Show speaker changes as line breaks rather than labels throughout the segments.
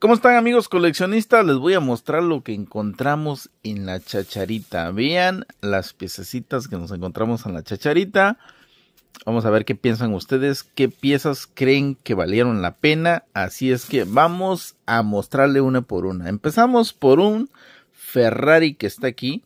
¿Cómo están amigos coleccionistas? Les voy a mostrar lo que encontramos en la chacharita. Vean las piececitas que nos encontramos en la chacharita. Vamos a ver qué piensan ustedes, qué piezas creen que valieron la pena. Así es que vamos a mostrarle una por una. Empezamos por un Ferrari que está aquí.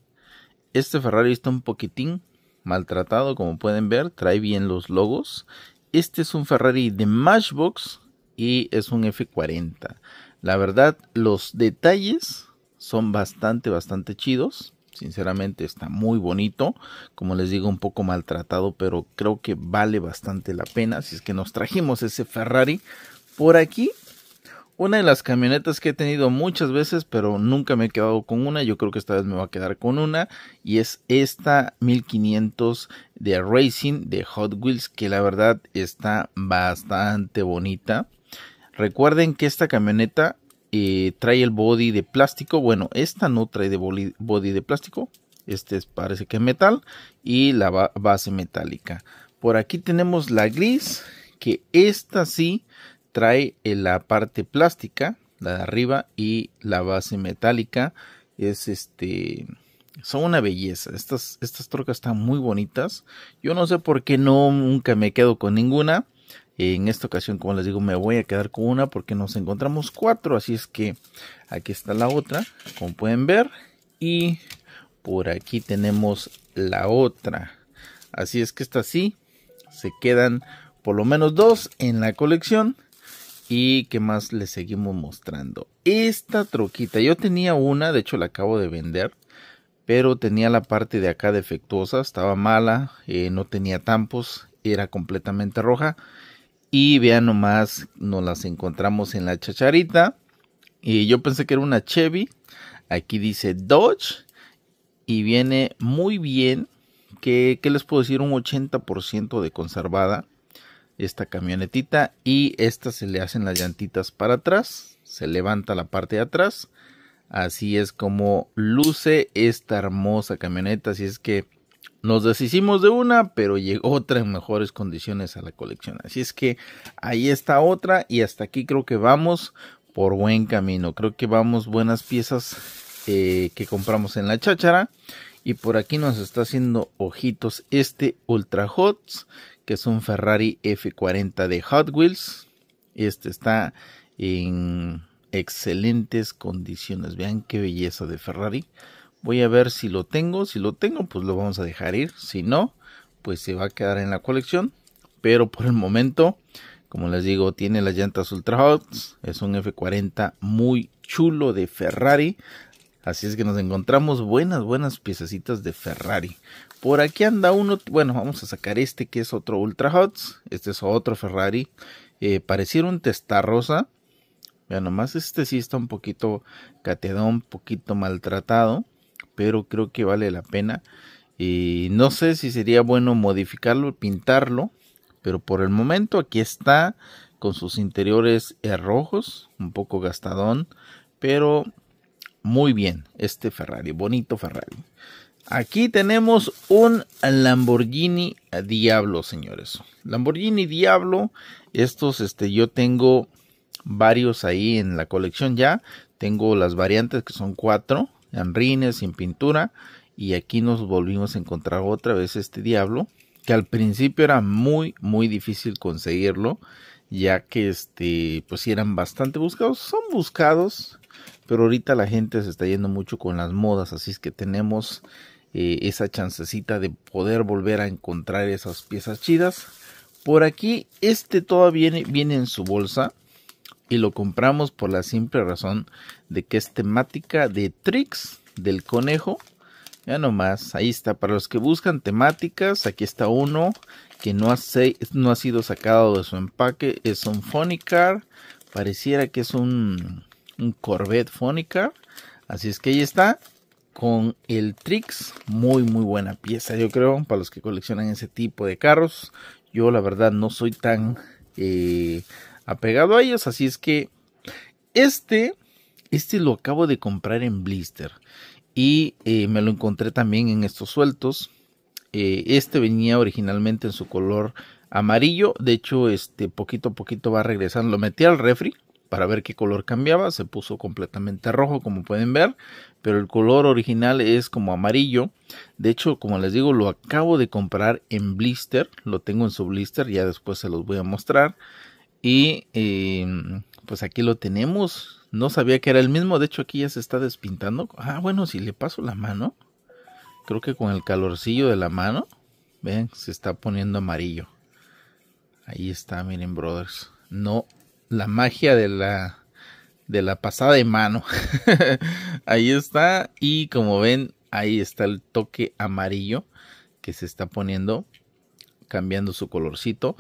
Este Ferrari está un poquitín maltratado, como pueden ver. Trae bien los logos. Este es un Ferrari de Matchbox y es un F40. La verdad, los detalles son bastante, bastante chidos. Sinceramente está muy bonito. Como les digo, un poco maltratado, pero creo que vale bastante la pena. Si es que nos trajimos ese Ferrari por aquí. Una de las camionetas que he tenido muchas veces, pero nunca me he quedado con una. Yo creo que esta vez me va a quedar con una. Y es esta 1500 de Racing de Hot Wheels, que la verdad está bastante bonita. Recuerden que esta camioneta eh, trae el body de plástico. Bueno, esta no trae de body, de plástico. Este parece que es metal y la base metálica. Por aquí tenemos la gris, que esta sí trae eh, la parte plástica, la de arriba y la base metálica. Es este son una belleza. Estas, estas trocas están muy bonitas. Yo no sé por qué no nunca me quedo con ninguna. En esta ocasión, como les digo, me voy a quedar con una porque nos encontramos cuatro. Así es que aquí está la otra, como pueden ver. Y por aquí tenemos la otra. Así es que esta sí, se quedan por lo menos dos en la colección. Y ¿qué más les seguimos mostrando. Esta troquita, yo tenía una, de hecho la acabo de vender. Pero tenía la parte de acá defectuosa, estaba mala, eh, no tenía tampos, era completamente roja y vean nomás, nos las encontramos en la chacharita. Y yo pensé que era una Chevy. Aquí dice Dodge. Y viene muy bien. Que, ¿Qué les puedo decir? Un 80% de conservada. Esta camionetita. Y esta se le hacen las llantitas para atrás. Se levanta la parte de atrás. Así es como luce esta hermosa camioneta. Así es que nos deshicimos de una, pero llegó otra en mejores condiciones a la colección. Así es que ahí está otra y hasta aquí creo que vamos por buen camino. Creo que vamos buenas piezas eh, que compramos en la cháchara. Y por aquí nos está haciendo ojitos este Ultra Hot que es un Ferrari F40 de Hot Wheels. Este está en excelentes condiciones. Vean qué belleza de Ferrari. Voy a ver si lo tengo. Si lo tengo, pues lo vamos a dejar ir. Si no, pues se va a quedar en la colección. Pero por el momento, como les digo, tiene las llantas Ultra Hot. Es un F40 muy chulo de Ferrari. Así es que nos encontramos buenas, buenas piececitas de Ferrari. Por aquí anda uno. Bueno, vamos a sacar este que es otro Ultra Hot. Este es otro Ferrari. Eh, pareciera un testarrosa. Vean nomás, este sí está un poquito catedón, un poquito maltratado pero creo que vale la pena. Y no sé si sería bueno modificarlo, pintarlo, pero por el momento aquí está con sus interiores rojos, un poco gastadón, pero muy bien este Ferrari, bonito Ferrari. Aquí tenemos un Lamborghini Diablo, señores. Lamborghini Diablo, estos este yo tengo varios ahí en la colección ya. Tengo las variantes que son cuatro, en rines pintura. Y aquí nos volvimos a encontrar otra vez este diablo, que al principio era muy, muy difícil conseguirlo, ya que este, pues eran bastante buscados, son buscados, pero ahorita la gente se está yendo mucho con las modas, así es que tenemos eh, esa chancecita de poder volver a encontrar esas piezas chidas. Por aquí, este todavía viene, viene en su bolsa y lo compramos por la simple razón de que es temática de Trix del conejo. Ya nomás, ahí está. Para los que buscan temáticas, aquí está uno que no ha, no ha sido sacado de su empaque. Es un Fonicar Pareciera que es un, un Corvette Fonicar Así es que ahí está con el Trix. Muy, muy buena pieza, yo creo, para los que coleccionan ese tipo de carros. Yo, la verdad, no soy tan eh, apegado a ellos. Así es que este, este lo acabo de comprar en Blister y eh, me lo encontré también en estos sueltos. Eh, este venía originalmente en su color amarillo. De hecho, este poquito a poquito va regresando. Lo metí al refri para ver qué color cambiaba. Se puso completamente rojo, como pueden ver. Pero el color original es como amarillo. De hecho, como les digo, lo acabo de comprar en blister. Lo tengo en su blister. Ya después se los voy a mostrar. Y em, pues aquí lo tenemos. No sabía que era el mismo. De hecho, aquí ya se está despintando. Ah, bueno, si le paso la mano. Creo que con el calorcillo de la mano. ven se está poniendo amarillo. Ahí está, miren, brothers. No, la magia de la de la pasada de mano. ahí está. Y como ven, ahí está el toque amarillo que se está poniendo, cambiando su colorcito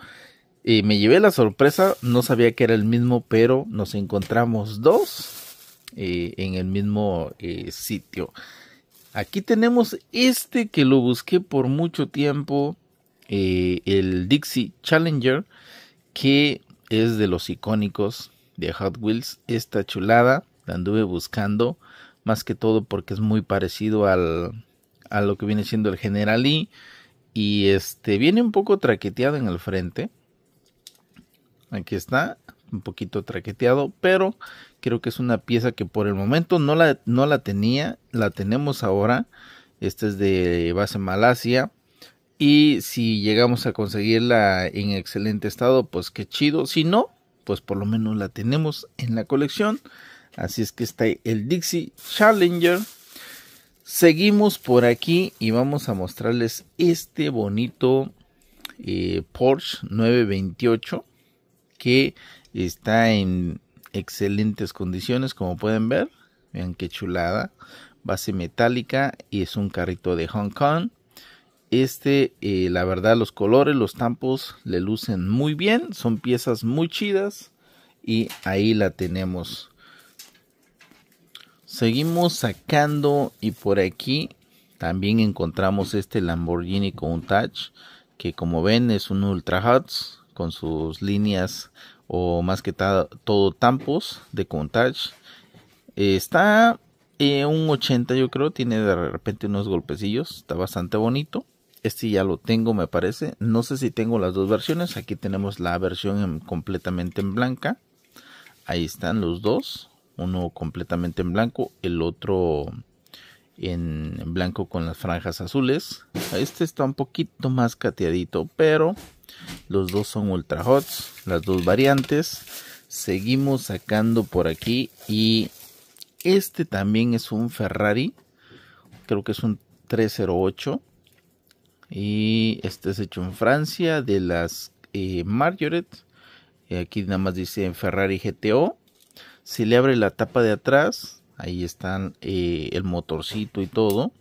me llevé la sorpresa, no sabía que era el mismo, pero nos encontramos dos eh, en el mismo eh, sitio. Aquí tenemos este que lo busqué por mucho tiempo, eh, el Dixie Challenger, que es de los icónicos de Hot Wheels. Esta chulada la anduve buscando, más que todo porque es muy parecido al, a lo que viene siendo el General Lee. Y este viene un poco traqueteado en el frente Aquí está, un poquito traqueteado, pero creo que es una pieza que por el momento no la, no la tenía, la tenemos ahora. Esta es de base Malasia. Y si llegamos a conseguirla en excelente estado, pues qué chido. Si no, pues por lo menos la tenemos en la colección. Así es que está el Dixie Challenger. Seguimos por aquí y vamos a mostrarles este bonito eh, Porsche 928 que está en excelentes condiciones, como pueden ver. Vean qué chulada. Base metálica y es un carrito de Hong Kong. Este, eh, la verdad, los colores, los tampos le lucen muy bien. Son piezas muy chidas. Y ahí la tenemos. Seguimos sacando y por aquí también encontramos este Lamborghini con un touch que como ven es un ultra Hot con sus líneas o más que todo tampos de contage. está en eh, un 80 yo creo, tiene de repente unos golpecillos, está bastante bonito. Este ya lo tengo, me parece. No sé si tengo las dos versiones. Aquí tenemos la versión completamente en blanca. Ahí están los dos. Uno completamente en blanco, el otro en blanco con las franjas azules. Este está un poquito más cateadito, pero los dos son ultra hots, las dos variantes. Seguimos sacando por aquí y este también es un Ferrari. Creo que es un 308. Y este es hecho en Francia de las eh, Y eh, aquí nada más dice en Ferrari GTO. Se le abre la tapa de atrás. Ahí están eh, el motorcito y todo.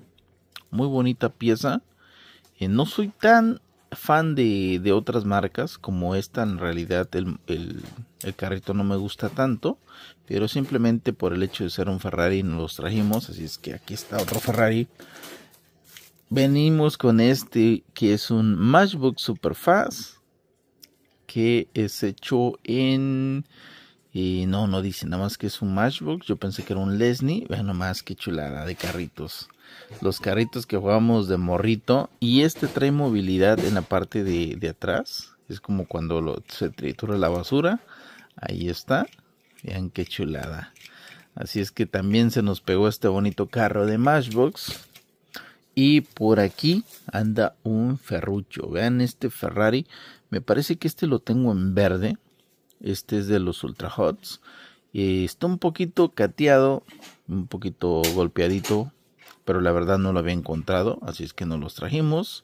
Muy bonita pieza. Eh, no soy tan fan de, otras marcas, como esta en realidad el, carrito no me gusta tanto, pero simplemente por el hecho de ser un Ferrari nos los trajimos, así es que aquí está otro Ferrari. Venimos con este que es un Matchbook Superfast que es hecho en y no, no dice nada más que es un Matchbox. Yo pensé que era un Lesney. Vean nomás qué chulada de carritos. Los carritos que jugamos de morrito. Y este trae movilidad en la parte de, atrás. Es como cuando se tritura la basura. Ahí está. Vean qué chulada. Así es que también se nos pegó este bonito carro de Matchbox. Y por aquí anda un ferrucho. Vean este Ferrari. Me parece que este lo tengo en verde. Este es de los Ultra Hots. Y eh, está un poquito cateado, un poquito golpeadito, pero la verdad no lo había encontrado, así es que no los trajimos.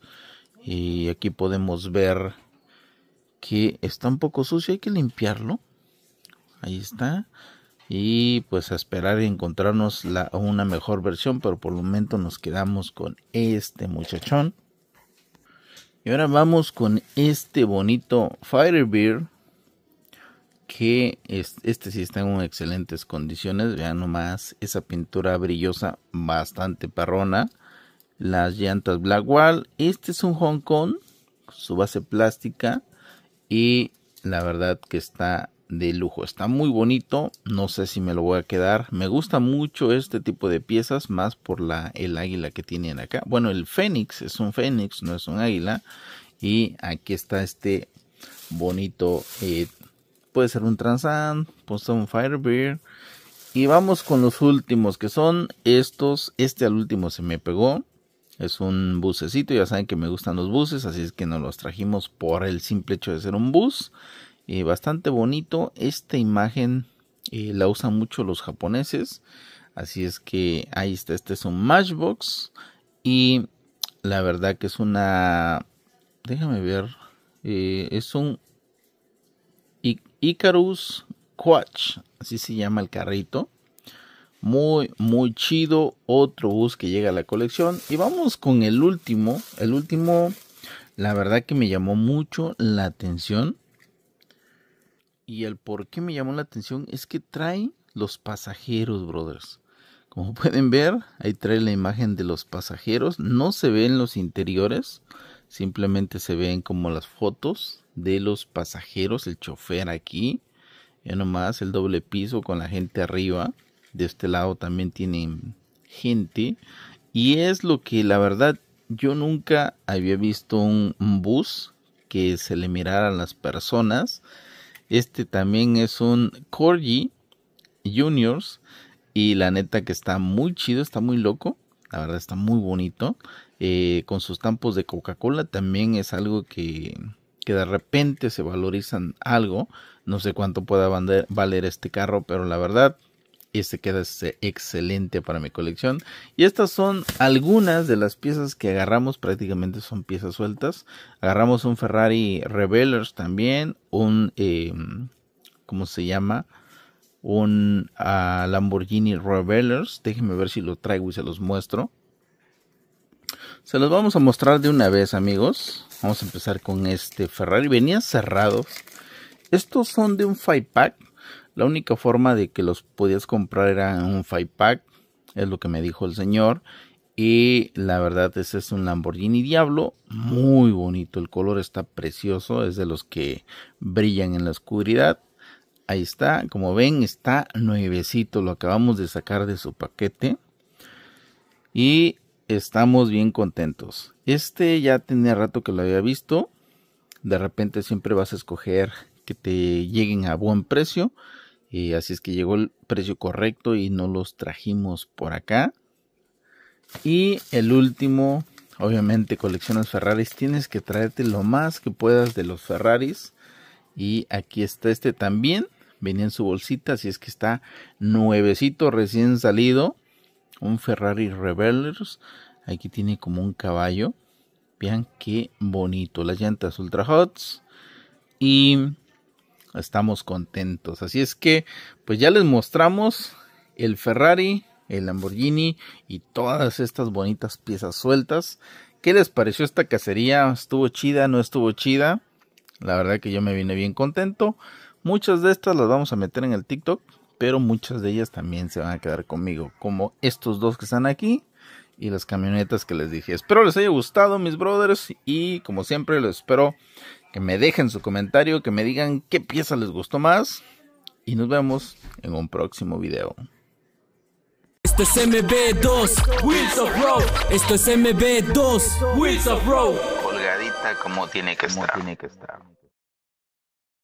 Y aquí podemos ver que está un poco sucio, hay que limpiarlo. Ahí está. Y pues a esperar y encontrarnos una mejor versión, pero por el momento nos quedamos con este muchachón. Y ahora vamos con este bonito Firebeard que este sí está en excelentes condiciones. Vean nomás esa pintura brillosa bastante parrona. Las llantas Blackwall. Este es un Hong Kong. Su base plástica. Y la verdad que está de lujo. Está muy bonito. No sé si me lo voy a quedar. Me gusta mucho este tipo de piezas. Más por la, el águila que tienen acá. Bueno, el Fénix es un Fénix, no es un águila. Y aquí está este bonito eh, puede ser un Transant, puede ser un Firebird. Y vamos con los últimos que son estos. Este al último se me pegó. Es un bucecito, ya saben que me gustan los buses, así es que nos los trajimos por el simple hecho de ser un bus. y bastante bonito. Esta imagen eh, la usan mucho los japoneses. Así es que ahí está, este es un Matchbox. Y la verdad que es una... Déjame ver. Eh, es un Icarus Quatch, así se llama el carrito. Muy, muy chido. Otro bus que llega a la colección. Y vamos con el último. El último, la verdad que me llamó mucho la atención. Y el por qué me llamó la atención es que trae los pasajeros, brothers. Como pueden ver, ahí trae la imagen de los pasajeros. No se ven los interiores, simplemente se ven como las fotos de los pasajeros, el chofer aquí. Ya nomás el doble piso con la gente arriba. De este lado también tienen gente. Y es lo que la verdad yo nunca había visto un bus que se le mirara a las personas. Este también es un Corgi Juniors. Y la neta que está muy chido, está muy loco. La verdad está muy bonito. Eh, con sus campos de Coca-Cola también es algo que que de repente se valorizan algo. No sé cuánto pueda valer este carro, pero la verdad, este queda excelente para mi colección. Y estas son algunas de las piezas que agarramos, prácticamente son piezas sueltas. Agarramos un Ferrari Revelers también, un, em, ¿cómo se llama? Un ah, Lamborghini Revelers. Déjenme ver si lo traigo y se los muestro. Se los vamos a mostrar de una vez, amigos. Vamos a empezar con este Ferrari. Venían cerrados. Estos son de un 5 pack. La única forma de que los podías comprar era un 5 pack. Es lo que me dijo el señor. Y la verdad, ese es un Lamborghini Diablo. Muy bonito. El color está precioso. Es de los que brillan en la oscuridad. Ahí está. Como ven, está nuevecito. Lo acabamos de sacar de su paquete. Y estamos bien contentos. Este ya tenía rato que lo había visto. De repente siempre vas a escoger que te lleguen a buen precio. Y así es que llegó el precio correcto y no los trajimos por acá. Y el último, obviamente colecciones Ferraris. Tienes que traerte lo más que puedas de los Ferraris. Y aquí está este también. Venía en su bolsita, así es que está nuevecito, recién salido un Ferrari Revelers. Aquí tiene como un caballo. Vean qué bonito. Las llantas Ultra Hots. Y estamos contentos. Así es que, pues ya les mostramos el Ferrari, el Lamborghini y todas estas bonitas piezas sueltas. ¿Qué les pareció esta cacería? ¿Estuvo chida? ¿No estuvo chida? La verdad que yo me vine bien contento. Muchas de estas las vamos a meter en el TikTok pero muchas de ellas también se van a quedar conmigo, como estos dos que están aquí y las camionetas que les dije. Espero les haya gustado, mis brothers, y como siempre les espero que me dejen su comentario, que me digan qué pieza les gustó más y nos vemos en un próximo video. Esto es MB2 Wheels of Esto es MB2 Wheels of Colgadita como tiene que Tiene que estar.